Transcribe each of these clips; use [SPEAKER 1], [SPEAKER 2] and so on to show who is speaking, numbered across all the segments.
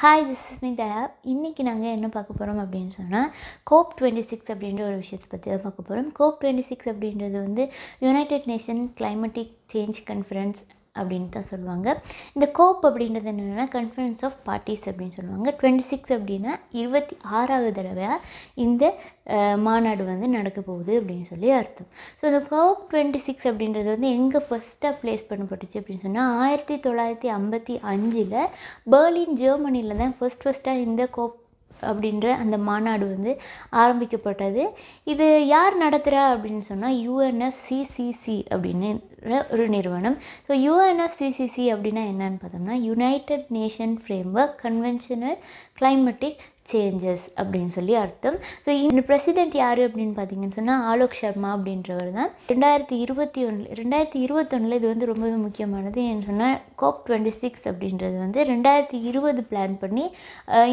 [SPEAKER 1] hi this is me Daya இன்றைக்கி நாங்கள் என்ன பார்க்க போகிறோம் அப்படின்னு சொன்னால் கோப் டுவெண்ட்டி சிக்ஸ் அப்படின்ற ஒரு விஷயத்தை பற்றி தான் பார்க்க போகிறோம் கோப் டுவெண்ட்டி சிக்ஸ் அப்படின்றது வந்து united nation climatic change conference அப்படின்னு தான் சொல்லுவாங்க இந்த கோப் அப்படின்றது என்னென்னா கன்ஃபரன்ஸ் ஆஃப் பார்ட்டிஸ் அப்படின்னு சொல்லுவாங்க டுவெண்ட்டி சிக்ஸ் அப்படின்னா இருபத்தி ஆறாவது தடவையாக இந்த மாநாடு வந்து நடக்க போகுது அப்படின்னு சொல்லி அர்த்தம் ஸோ இந்த கோப் டுவெண்ட்டி சிக்ஸ் அப்படின்றது வந்து எங்கே ஃபஸ்ட்டாக ப்ளேஸ் பண்ணப்பட்டுச்சு அப்படின்னு சொன்னால் ஆயிரத்தி தொள்ளாயிரத்தி ஐம்பத்தி அஞ்சில் பேர்லின் ஜெர்மனியில் தான் ஃபஸ்ட் ஃபஸ்ட்டாக இந்த கோப் அப்படின்ற அந்த மாநாடு வந்து ஆரம்பிக்கப்பட்டது இது யார் நடத்துகிறா அப்படின்னு சொன்னால் யூஎன்எஃப்சிசிசி அப்படின்னு ஒரு நிறுவனம் ஸோ யூஎன்எஃப்சிசிசி அப்படின்னா என்னன்னு பார்த்தோம்னா united nation framework conventional climatic changes அப்படின்னு சொல்லி அர்த்தம் ஸோ இந்த பிரசிடென்ட் யார் அப்படின்னு பார்த்தீங்கன்னு சொன்னால் ஆலோக் சர்மா அப்படின்றவர் தான் ரெண்டாயிரத்தி இருபத்தி ஒன்று ரெண்டாயிரத்தி இருபத்தொன்னில் இது வந்து ரொம்பவே முக்கியமானது ஏன்னு சொன்னால் கோப் டுவெண்ட்டி சிக்ஸ் அப்படின்றது வந்து ரெண்டாயிரத்தி இருபது பிளான் பண்ணி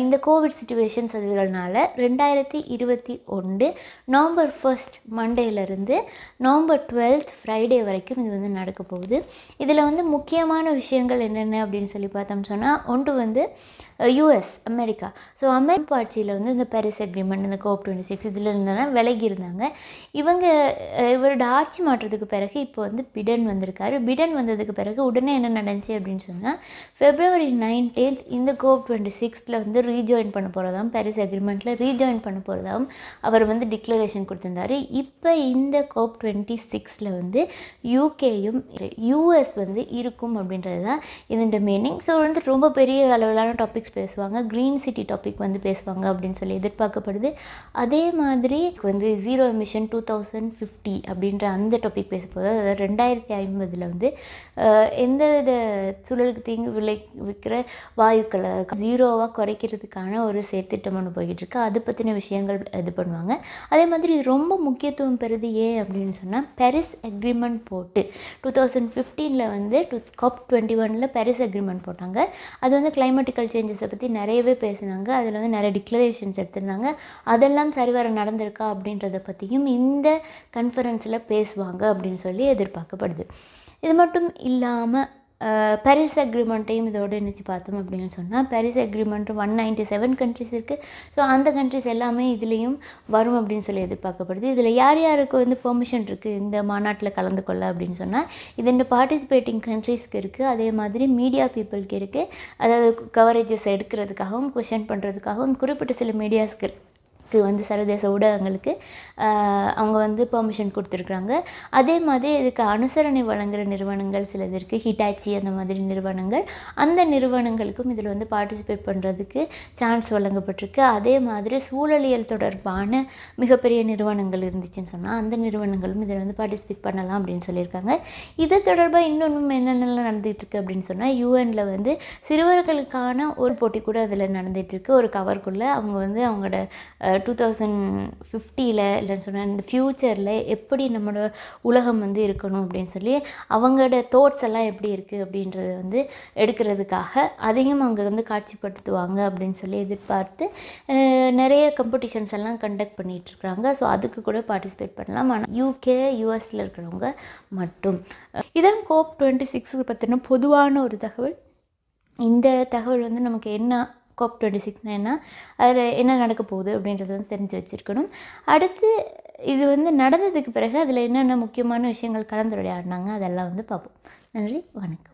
[SPEAKER 1] இந்த கோவிட் சுச்சுவேஷன்ஸ் அதுகள்னால ரெண்டாயிரத்தி இருபத்தி ஒன்று நவம்பர் ஃபர்ஸ்ட் மண்டேலேருந்து நவம்பர் டுவெல்த் ஃப்ரைடே வரைக்கும் இது வந்து நடக்க போகுது இதில் வந்து முக்கியமான விஷயங்கள் என்னென்ன அப்படின்னு சொல்லி பார்த்தோம் சொன்னால் ஒன்று வந்து யூஎஸ் அமெரிக்கா ஸோ அமெரிக்கா வகுப்பு ஆட்சியில் வந்து இந்த பாரிஸ் அக்ரிமெண்ட் இந்த கோப் டுவெண்ட்டி சிக்ஸ் இதில் இருந்தெல்லாம் விலகி இருந்தாங்க இவங்க இவரோட ஆட்சி மாற்றத்துக்கு பிறகு இப்போ வந்து பிடன் வந்திருக்காரு பிடன் வந்ததுக்கு பிறகு உடனே என்ன நடந்துச்சு அப்படின்னு சொன்னால் ஃபெப்ரவரி நைன்டீன்த் இந்த கோப் டுவெண்ட்டி சிக்ஸ்த்தில் வந்து ரீஜாயின் பண்ண போகிறதாகவும் பாரிஸ் அக்ரிமெண்ட்டில் ரீஜாயின் பண்ண போகிறதாகவும் அவர் வந்து டிக்ளரேஷன் கொடுத்துருந்தாரு இப்போ இந்த கோப் டுவெண்ட்டி சிக்ஸில் வந்து யூகேயும் யூஎஸ் வந்து இருக்கும் அப்படின்றது தான் இதுன்ற மீனிங் ஸோ வந்து ரொம்ப பெரிய அளவிலான டாபிக்ஸ் பேசுவாங்க க்ரீன் சிட்டி டாபிக் வந்து பேச பேசுவாங்க அப்படின்னு சொல்லி எதிர்பார்க்கப்படுது அதே மாதிரி வந்து zero emission two thousand fifty அப்படின்ற அந்த டாபிக் பேச அதாவது ரெண்டாயிரத்தி ஐம்பதில் வந்து எந்த வித சூழலுக்கு தீங்கு விளை விற்கிற வாயுக்களை ஜீரோவாக குறைக்கிறதுக்கான ஒரு செயற்திட்டம் ஒன்று போய்கிட்டு இருக்கு பற்றின விஷயங்கள் இது பண்ணுவாங்க அதே மாதிரி ரொம்ப முக்கியத்துவம் பெறுது ஏன் அப்படின்னு சொன்னால் பெரிஸ் அக்ரிமெண்ட் போட்டு டூ தௌசண்ட் ஃபிஃப்டீனில் வந்து டூ காப் டுவெண்ட்டி ஒனில் பெரிஸ் அக்ரிமெண்ட் போட்டாங்க அது வந்து கிளைமேட்டிக்கல் சேஞ்சஸை பற்றி நிறையவே பேசினாங்க அதில் வந்து மேலே டிக்ளரேஷன்ஸ் எடுத்திருந்தாங்க அதெல்லாம் சரிவர நடந்திருக்கா அப்படின்றத பற்றியும் இந்த கன்ஃபரன்ஸில் பேசுவாங்க அப்படின்னு சொல்லி எதிர்பார்க்கப்படுது இது மட்டும் இல்லாமல் பாரிஸ் அக்ரிமெண்ட்டையும் இதோடு நினச்சி பார்த்தோம் அப்படின்னு சொன்னால் Paris agreement one ninety seven countries இருக்குது ஸோ அந்த கண்ட்ரிஸ் எல்லாமே இதுலேயும் வரும் அப்படின்னு சொல்லி எதிர்பார்க்கப்படுது இதில் யார் யாருக்கு வந்து பெர்மிஷன் இருக்குது இந்த மாநாட்டில் கலந்து கொள்ள அப்படின்னு சொன்னால் இது ரெண்டு பார்ட்டிசிபேட்டிங் கண்ட்ரிஸ்க்கு இருக்குது அதே மாதிரி மீடியா பீப்புளுக்கு இருக்குது அதாவது கவரேஜஸ் எடுக்கிறதுக்காகவும் கொஷன் பண்ணுறதுக்காகவும் குறிப்பிட்ட சில மீடியாஸ்க்கு அதுக்கு வந்து சர்வதேச ஊடகங்களுக்கு அவங்க வந்து பெர்மிஷன் கொடுத்துருக்குறாங்க அதே மாதிரி இதுக்கு அனுசரணை வழங்குகிற நிறுவனங்கள் சிலது இருக்குது ஹிட்டாச்சி அந்த மாதிரி நிறுவனங்கள் அந்த நிறுவனங்களுக்கும் இதில் வந்து பார்ட்டிசிபேட் பண்ணுறதுக்கு சான்ஸ் வழங்கப்பட்டிருக்கு அதே மாதிரி சூழலியல் தொடர்பான மிகப்பெரிய நிறுவனங்கள் இருந்துச்சுன்னு சொன்னால் அந்த நிறுவனங்களும் இதில் வந்து பார்ட்டிசிபேட் பண்ணலாம் அப்படின்னு சொல்லியிருக்காங்க இது தொடர்பாக இன்னொன்றும் என்னென்னலாம் நடந்துகிட்டு இருக்குது அப்படின்னு சொன்னால் யூஎனில் வந்து சிறுவர்களுக்கான ஒரு போட்டி கூட அதில் நடந்துகிட்ருக்கு ஒரு கவர்க்குள்ளே அவங்க வந்து அவங்களோட டூ தௌசண்ட் ஃபிஃப்டியில் இல்லைன்னு சொன்னால் ஃப்யூச்சரில் எப்படி நம்மளோட உலகம் வந்து இருக்கணும் அப்படின்னு சொல்லி அவங்களோட தோட்ஸ் எல்லாம் எப்படி இருக்குது அப்படின்றத வந்து எடுக்கிறதுக்காக அதையும் அங்கே வந்து காட்சிப்படுத்துவாங்க அப்படின்னு சொல்லி எதிர்பார்த்து நிறைய காம்படிஷன்ஸ் எல்லாம் கண்டக்ட் பண்ணிகிட்ருக்குறாங்க ஸோ அதுக்கு கூட பார்ட்டிசிபேட் பண்ணலாம் ஆனால் யூகே யூஎஸில் இருக்கிறவங்க மட்டும் இதான் கோப் டுவெண்ட்டி சிக்ஸுக்கு பார்த்தீங்கன்னா பொதுவான ஒரு தகவல் இந்த தகவல் வந்து நமக்கு என்ன கோப் டுவெண்ட்டி சிக்ஸ்னால் என்ன அதில் என்ன நடக்க போகுது அப்படின்றது வந்து தெரிஞ்சு வச்சுருக்கணும் அடுத்து இது வந்து நடந்ததுக்கு பிறகு அதில் என்னென்ன முக்கியமான விஷயங்கள் கலந்துரையாடினாங்க அதெல்லாம் வந்து பார்ப்போம் நன்றி வணக்கம்